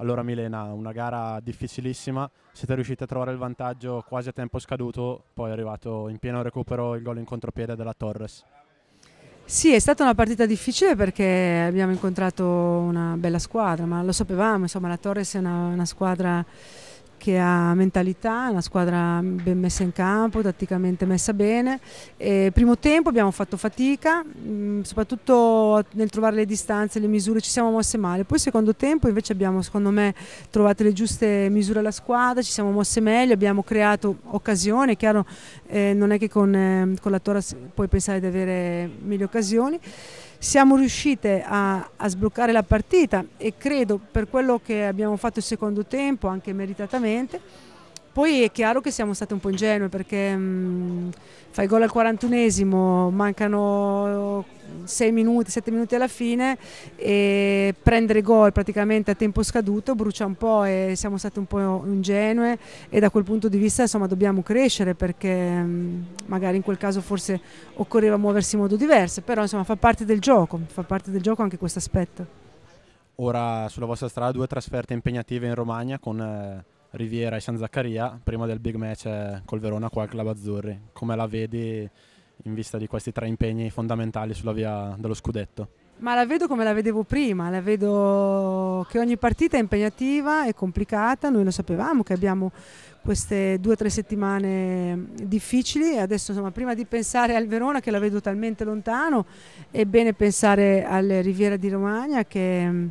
Allora Milena, una gara difficilissima, siete riusciti a trovare il vantaggio quasi a tempo scaduto, poi è arrivato in pieno recupero il gol in contropiede della Torres. Sì, è stata una partita difficile perché abbiamo incontrato una bella squadra, ma lo sapevamo, insomma la Torres è una, una squadra che ha mentalità, una squadra ben messa in campo, tatticamente messa bene. E primo tempo abbiamo fatto fatica, mm, soprattutto nel trovare le distanze, le misure, ci siamo mosse male. Poi secondo tempo invece abbiamo, secondo me, trovato le giuste misure alla squadra, ci siamo mosse meglio, abbiamo creato occasioni, è chiaro eh, non è che con, eh, con la Torres puoi pensare di avere mille occasioni siamo riuscite a, a, sbloccare la partita e credo per quello che abbiamo fatto il secondo tempo, anche meritatamente, poi è chiaro che siamo stati un po' ingenui perché mh, mm, fai gol al 41esimo, mancano 6 minuti, 7 minuti alla fine e prendere gol praticamente a tempo scaduto brucia un po' e siamo stati un po' ingenue e da quel punto di vista insomma dobbiamo crescere perché mh, mm, magari in quel caso forse occorreva muoversi in modo diverso, però insomma fa parte del gioco, fa parte del gioco anche questo aspetto. Ora sulla vostra strada due trasferte impegnative in Romagna con... Eh Riviera e San Zaccaria prima del big match col Verona qua al Club Azzurri. Come la vedi in vista di questi tre impegni fondamentali sulla via dello scudetto? Ma la vedo come la vedevo prima, la vedo che ogni partita è impegnativa, è complicata, noi lo sapevamo che abbiamo queste due o tre settimane difficili e adesso insomma prima di pensare al Verona che la vedo talmente lontano è bene pensare alle Riviera di Romagna che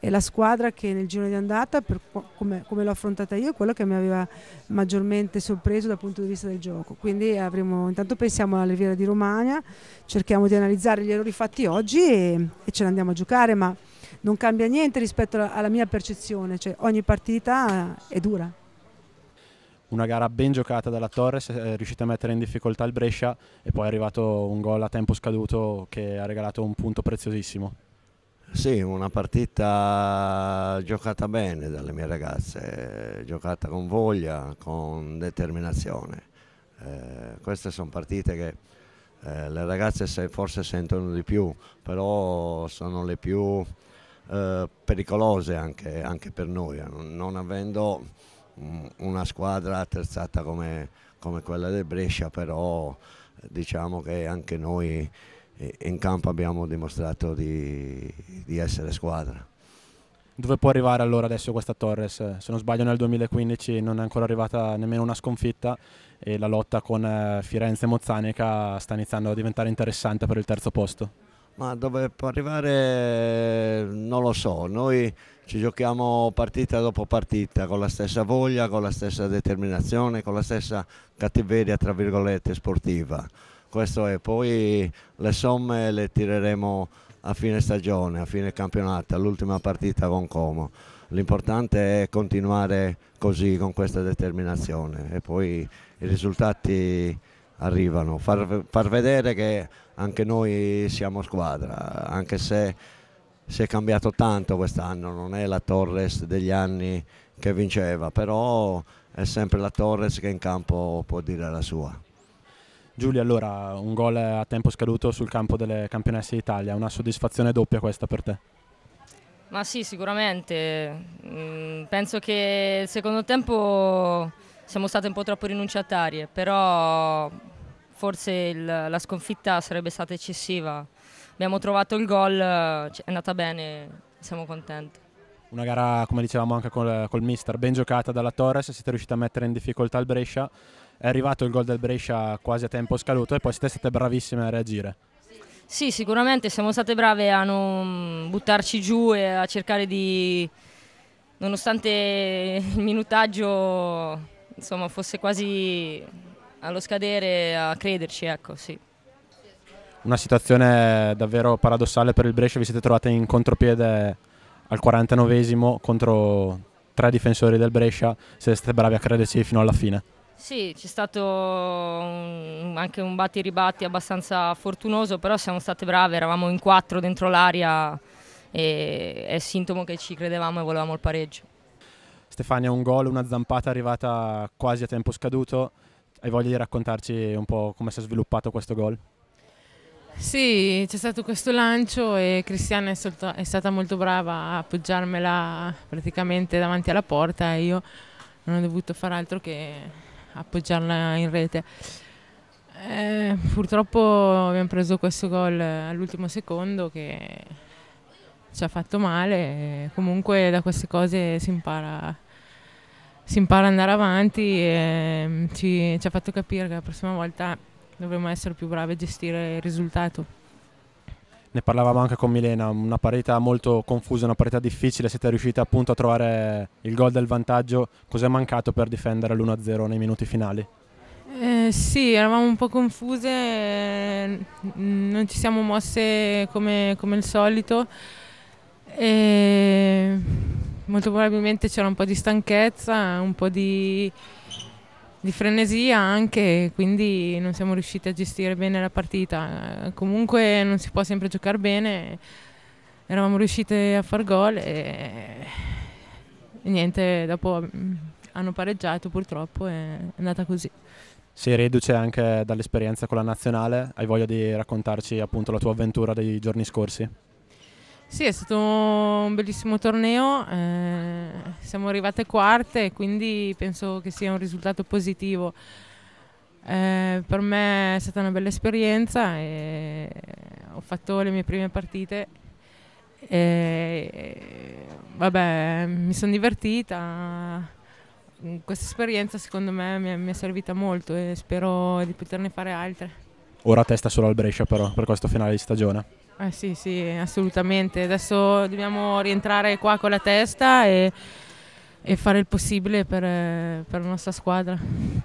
e la squadra che nel giro di andata, per, come, come l'ho affrontata io, è quella che mi aveva maggiormente sorpreso dal punto di vista del gioco. Quindi avremo, intanto pensiamo alla Riviera di Romagna, cerchiamo di analizzare gli errori fatti oggi e, e ce ne andiamo a giocare, ma non cambia niente rispetto alla, mia percezione, cioè ogni partita è dura una gara ben giocata dalla Torres, è eh, riuscita a mettere in difficoltà il Brescia e poi è arrivato un gol a tempo scaduto che ha regalato un punto preziosissimo. Sì, una partita giocata bene dalle mie ragazze, giocata con voglia, con determinazione. Eh, queste sono partite che eh, le ragazze se, forse sentono di più, però sono le più eh, pericolose anche, anche, per noi, eh. non avendo mh, mm, una squadra attrezzata come, come, quella del Brescia, però diciamo che anche noi in campo abbiamo dimostrato di, di essere squadra. Dove può arrivare allora adesso questa Torres? Se non sbaglio nel 2015 non è ancora arrivata nemmeno una sconfitta e la lotta con eh, Firenze e Mozzanica sta iniziando a diventare interessante per il terzo posto. Ma dove può arrivare non lo so, noi ci giochiamo partita dopo partita con la stessa voglia, con la stessa determinazione, con la stessa cattiveria tra virgolette sportiva questo è. Poi le somme le tireremo a fine stagione, a fine campionato, all'ultima partita con Como. L'importante è continuare così, con questa determinazione e poi i risultati arrivano. Far, far vedere che anche noi siamo squadra, anche se si è cambiato tanto quest'anno, non è la Torres degli anni che vinceva, però è sempre la Torres che in campo può dire la sua. Giulia, allora un gol a tempo scaduto sul campo delle campionesse d'Italia, una soddisfazione doppia questa per te? Ma sì, sicuramente. Mm, penso che il secondo tempo siamo stati un po' troppo rinunciatarie, però forse il, la sconfitta sarebbe stata eccessiva. Abbiamo trovato il gol, cioè, è andata bene, siamo contenti. Una gara, come dicevamo anche col, col mister, ben giocata dalla Torres, siete riusciti a mettere in difficoltà il Brescia è arrivato il gol del Brescia quasi a tempo scaduto e poi siete state bravissime a reagire. Sì, sicuramente siamo state brave a non buttarci giù e a cercare di, nonostante il minutaggio insomma, fosse quasi allo scadere, a crederci. Ecco, sì. Una situazione davvero paradossale per il Brescia, vi siete trovate in contropiede al 49esimo contro tre difensori del Brescia, siete stati bravi a crederci fino alla fine. Sì, c'è stato un, anche un batti-ribatti abbastanza fortunoso, però siamo state brave, eravamo in quattro dentro l'aria e è sintomo che ci credevamo e volevamo il pareggio. Stefania, un gol, una zampata arrivata quasi a tempo scaduto, hai voglia di raccontarci un po' come si è sviluppato questo gol? Sì, c'è stato questo lancio e Cristiana è, solta, è, stata molto brava a appoggiarmela praticamente davanti alla porta e io non ho dovuto fare altro che appoggiarla in rete. Eh, purtroppo abbiamo preso questo gol all'ultimo secondo che ci ha fatto male, comunque da queste cose si impara, si impara ad andare avanti e mm, ci, ci ha fatto capire che la prossima volta dovremo essere più bravi a gestire il risultato ne parlavamo anche con Milena, una parità molto confusa, una parità difficile, siete riusciti appunto a trovare il gol del vantaggio, cos'è mancato per difendere l'1-0 nei minuti finali? Eh, sì, eravamo un po' confuse, eh, non ci siamo mosse come, come il solito e molto probabilmente c'era un po' di stanchezza, un po' di di frenesia anche, quindi non siamo riusciti a gestire bene la partita. Eh, comunque non si può sempre giocare bene, eravamo riusciti a far gol e, e niente, dopo mm, hanno pareggiato purtroppo e è andata così. Sei reduce anche dall'esperienza con la nazionale, hai voglia di raccontarci appunto la tua avventura dei giorni scorsi? Sì, è stato un bellissimo torneo, eh, siamo arrivate quarte, quindi penso che sia un risultato positivo. Eh, per me è stata una bella esperienza, e ho fatto le mie prime partite e vabbè, mi sono divertita. Questa esperienza secondo me mi è, mi è servita molto e spero di poterne fare altre. Ora testa solo al Brescia però per questo finale di stagione. Eh sì, sì, assolutamente. Adesso dobbiamo rientrare qua con la testa e, e fare il possibile per, eh, per la nostra squadra.